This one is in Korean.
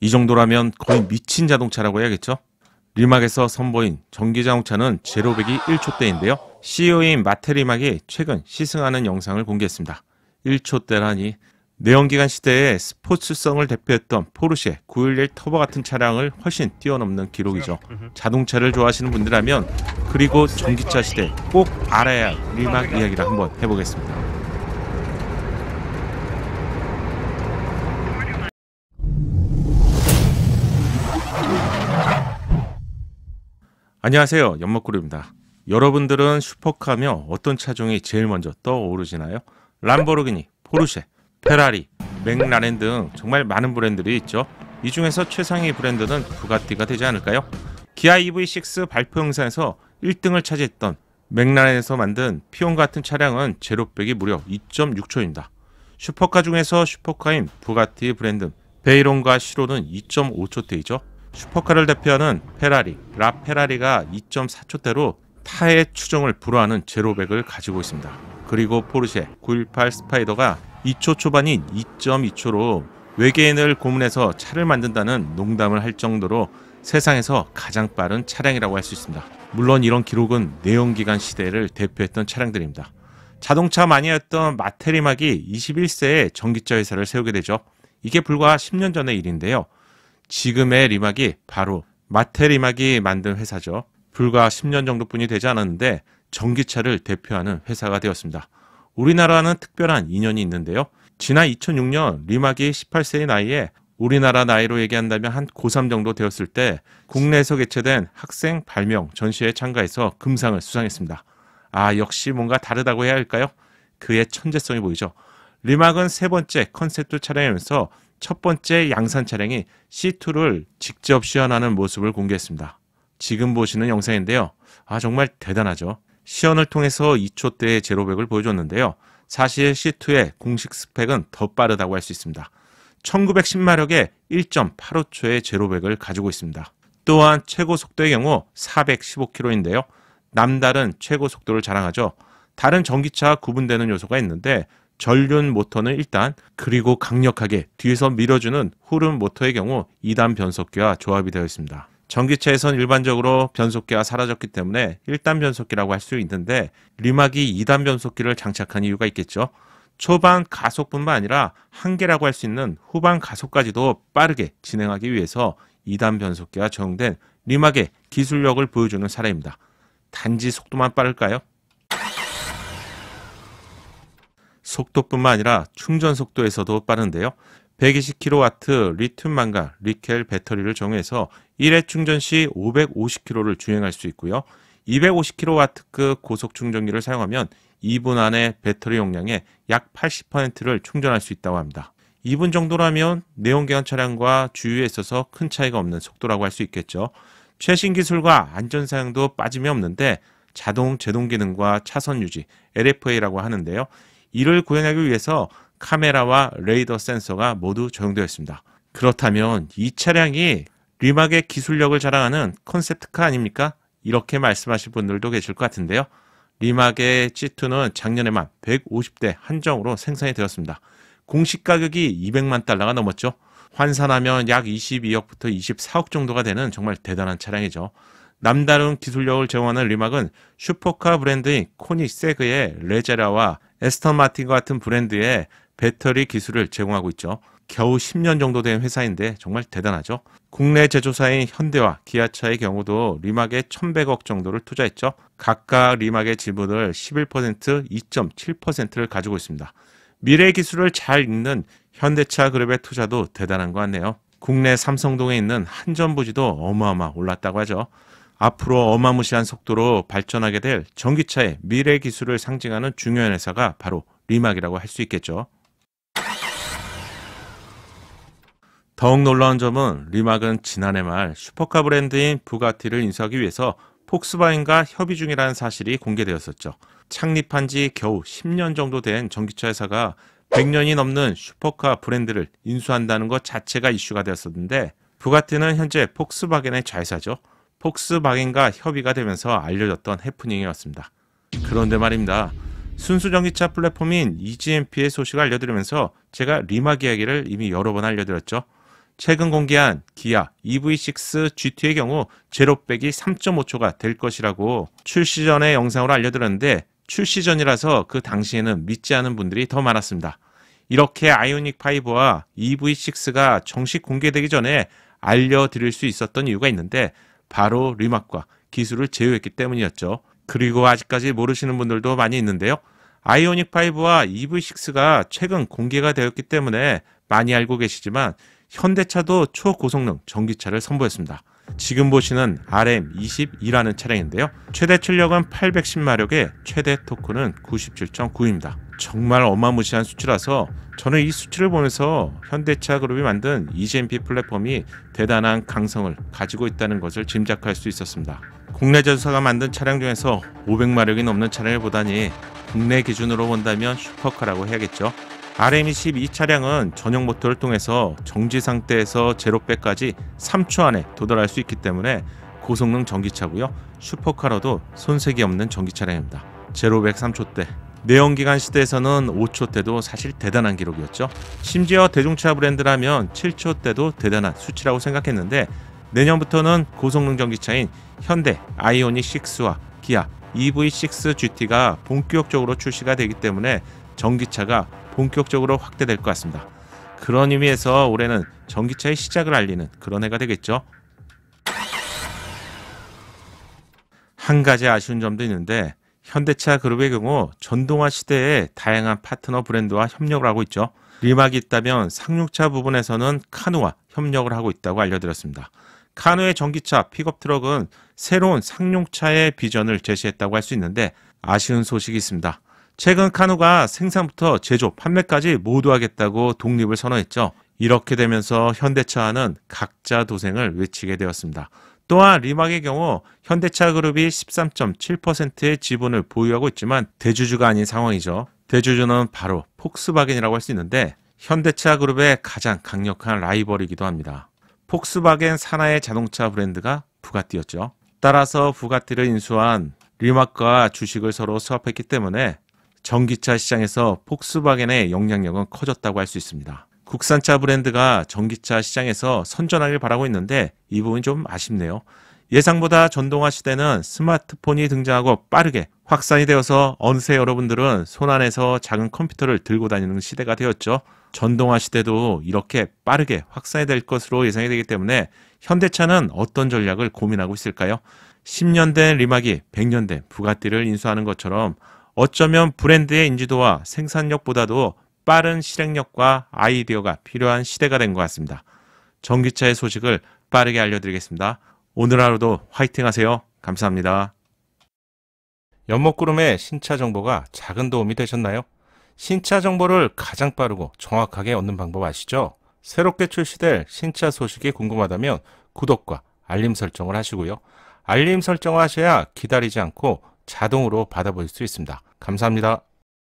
이 정도라면 거의 미친 자동차라고 해야겠죠? 리막에서 선보인 전기자동차는 제로백이 1초대인데요. CEO인 마테리막이 최근 시승하는 영상을 공개했습니다. 1초대라니 내연기관 시대의 스포츠성을 대표했던 포르쉐 911 터보 같은 차량을 훨씬 뛰어넘는 기록이죠. 자동차를 좋아하시는 분들이라면 그리고 전기차 시대 꼭 알아야 할 리막 이야기를 한번 해보겠습니다. 안녕하세요. 연먹구루입니다. 여러분들은 슈퍼카며 어떤 차종이 제일 먼저 떠오르시나요? 람보르기니, 포르쉐, 페라리, 맥라렌 등 정말 많은 브랜드들이 있죠. 이 중에서 최상위 브랜드는 부가티가 되지 않을까요? 기아 EV6 발표 행사에서 1등을 차지했던 맥라렌에서 만든 피온 같은 차량은 제로백이 무려 2.6초입니다. 슈퍼카 중에서 슈퍼카인 부가티 브랜드 베이론과 시로는 2.5초대이죠. 슈퍼카를 대표하는 페라리, 라페라리가 2.4초대로 타의 추종을 불허하는 제로백을 가지고 있습니다. 그리고 포르쉐 918 스파이더가 2초 초반인 2.2초로 외계인을 고문해서 차를 만든다는 농담을 할 정도로 세상에서 가장 빠른 차량이라고 할 수 있습니다. 물론 이런 기록은 내연기관 시대를 대표했던 차량들입니다. 자동차 마니아였던 마테리막이 21세에 전기차 회사를 세우게 되죠. 이게 불과 10년 전의 일인데요. 지금의 리막이 바로 마테 리막이 만든 회사죠. 불과 10년 정도뿐이 되지 않았는데 전기차를 대표하는 회사가 되었습니다. 우리나라는 특별한 인연이 있는데요. 지난 2006년 리막이 18세의 나이에 우리나라 나이로 얘기한다면 한 고3 정도 되었을 때 국내에서 개최된 학생 발명 전시회에 참가해서 금상을 수상했습니다. 아, 역시 뭔가 다르다고 해야 할까요? 그의 천재성이 보이죠. 리막은 세 번째 컨셉도 차량이면서 첫 번째 양산 차량이 C2를 직접 시연하는 모습을 공개했습니다. 지금 보시는 영상인데요. 아 정말 대단하죠. 시연을 통해서 2초대의 제로백을 보여줬는데요. 사실 C2의 공식 스펙은 더 빠르다고 할 수 있습니다. 1910마력에 1.85초의 제로백을 가지고 있습니다. 또한 최고 속도의 경우 415km인데요. 남다른 최고 속도를 자랑하죠. 다른 전기차와 구분되는 요소가 있는데 전륜 모터는 일단 그리고 강력하게 뒤에서 밀어주는 후륜 모터의 경우 2단 변속기와 조합이 되어 있습니다. 전기차에선 일반적으로 변속기가 사라졌기 때문에 1단 변속기라고 할 수 있는데 리막이 2단 변속기를 장착한 이유가 있겠죠. 초반 가속뿐만 아니라 한계라고 할 수 있는 후반 가속까지도 빠르게 진행하기 위해서 2단 변속기가 적용된 리막의 기술력을 보여주는 사례입니다. 단지 속도만 빠를까요? 속도뿐만 아니라 충전 속도에서도 빠른데요. 120kW 리튬 망과 리켈 배터리를 정해서 1회 충전 시 550km를 주행할 수 있고요. 250kW급 고속 충전기를 사용하면 2분 안에 배터리 용량의 약 80%를 충전할 수 있다고 합니다. 2분 정도라면 내연기관 차량과 주유에 있어서 큰 차이가 없는 속도라고 할 수 있겠죠. 최신 기술과 안전 사양도 빠짐이 없는데 자동 제동 기능과 차선 유지, LFA라고 하는데요. 이를 구현하기 위해서 카메라와 레이더 센서가 모두 적용되어있습니다 그렇다면 이 차량이 리막의 기술력을 자랑하는 컨셉트카 아닙니까? 이렇게 말씀하실 분들도 계실 것 같은데요. 리막의 G2는 작년에만 150대 한정으로 생산이 되었습니다. 공식 가격이 200만 달러가 넘었죠. 환산하면 약 22억부터 24억 정도가 되는 정말 대단한 차량이죠. 남다른 기술력을 제공하는 리막은 슈퍼카 브랜드인 코닉 세그의 레제라와 에스턴 마틴과 같은 브랜드의 배터리 기술을 제공하고 있죠. 겨우 10년 정도 된 회사인데 정말 대단하죠. 국내 제조사인 현대와 기아차의 경우도 리막에 1,100억 정도를 투자했죠. 각각 리막의 지분을 11%, 2.7%를 가지고 있습니다. 미래 기술을 잘 읽는 현대차 그룹의 투자도 대단한 것 같네요. 국내 삼성동에 있는 한전 부지도 어마어마 올랐다고 하죠. 앞으로 어마무시한 속도로 발전하게 될 전기차의 미래 기술을 상징하는 중요한 회사가 바로 리막이라고 할 수 있겠죠. 더욱 놀라운 점은 리막은 지난해 말 슈퍼카 브랜드인 부가티를 인수하기 위해서 폭스바겐과 협의 중이라는 사실이 공개되었었죠. 창립한 지 겨우 10년 정도 된 전기차 회사가 100년이 넘는 슈퍼카 브랜드를 인수한다는 것 자체가 이슈가 되었었는데 부가티는 현재 폭스바겐의 자회사죠. 폭스바겐과 협의가 되면서 알려졌던 해프닝이었습니다. 그런데 말입니다. 순수 전기차 플랫폼인 EGMP의 소식을 알려드리면서 제가 리막 이야기를 이미 여러 번 알려드렸죠. 최근 공개한 기아 EV6 GT의 경우 제로 백이 3.5초가 될 것이라고 출시 전의 영상으로 알려드렸는데 출시 전이라서 그 당시에는 믿지 않은 분들이 더 많았습니다. 이렇게 아이오닉 5와 EV6가 정식 공개되기 전에 알려드릴 수 있었던 이유가 있는데 바로 리막과 기술을 제휴했기 때문이었죠. 그리고 아직까지 모르시는 분들도 많이 있는데요. 아이오닉 5와 EV6가 최근 공개가 되었기 때문에 많이 알고 계시지만 현대차도 초고성능 전기차를 선보였습니다. 지금 보시는 RM22라는 차량인데요. 최대 출력은 810마력에 최대 토크는 97.9입니다. 정말 어마무시한 수치라서 저는 이 수치를 보면서 현대차 그룹이 만든 EGMP 플랫폼이 대단한 강성을 가지고 있다는 것을 짐작할 수 있었습니다. 국내 전사가 만든 차량 중에서 500마력이 넘는 차량을 보다니 국내 기준으로 본다면 슈퍼카라고 해야겠죠. RM20 이 차량은 전용 모터를 통해서 정지 상태에서 제로백까지 3초 안에 도달할 수 있기 때문에 고성능 전기차고요. 슈퍼카로도 손색이 없는 전기차량입니다. 제로백 3초 대 내연기관 시대에서는 5초 때도 사실 대단한 기록이었죠. 심지어 대중차 브랜드라면 7초 때도 대단한 수치라고 생각했는데 내년부터는 고성능 전기차인 현대 아이오닉 6와 기아 EV6 GT가 본격적으로 출시가 되기 때문에 전기차가 본격적으로 확대될 것 같습니다. 그런 의미에서 올해는 전기차의 시작을 알리는 그런 해가 되겠죠. 한 가지 아쉬운 점도 있는데 현대차 그룹의 경우 전동화 시대에 다양한 파트너 브랜드와 협력을 하고 있죠. 리막이 있다면 상륙차 부분에서는 카누와 협력을 하고 있다고 알려드렸습니다. 카누의 전기차 픽업트럭은 새로운 상륙차의 비전을 제시했다고 할 수 있는데 아쉬운 소식이 있습니다. 최근 카누가 생산부터 제조, 판매까지 모두 하겠다고 독립을 선언했죠. 이렇게 되면서 현대차는 와 각자 도생을 외치게 되었습니다. 또한 리막의 경우 현대차그룹이 13.7%의 지분을 보유하고 있지만 대주주가 아닌 상황이죠. 대주주는 바로 폭스바겐이라고 할 수 있는데 현대차그룹의 가장 강력한 라이벌이기도 합니다. 폭스바겐 산하의 자동차 브랜드가 부가티였죠. 따라서 부가티를 인수한 리막과 주식을 서로 수합했기 때문에 전기차 시장에서 폭스바겐의 영향력은 커졌다고 할 수 있습니다. 국산차 브랜드가 전기차 시장에서 선전하길 바라고 있는데 이 부분 이좀 아쉽네요. 예상보다 전동화 시대는 스마트폰이 등장하고 빠르게 확산이 되어서 어느새 여러분들은 손안에서 작은 컴퓨터를 들고 다니는 시대가 되었죠. 전동화 시대도 이렇게 빠르게 확산이 될 것으로 예상이 되기 때문에 현대차는 어떤 전략을 고민하고 있을까요? 10년 된리마기 100년 된 부가티를 인수하는 것처럼 어쩌면 브랜드의 인지도와 생산력보다도 빠른 실행력과 아이디어가 필요한 시대가 된 것 같습니다. 전기차의 소식을 빠르게 알려드리겠습니다. 오늘 하루도 화이팅 하세요. 감사합니다. 연목구름의 신차 정보가 작은 도움이 되셨나요? 신차 정보를 가장 빠르고 정확하게 얻는 방법 아시죠? 새롭게 출시될 신차 소식이 궁금하다면 구독과 알림 설정을 하시고요. 알림 설정을 하셔야 기다리지 않고 자동으로 받아볼 수 있습니다. 감사합니다.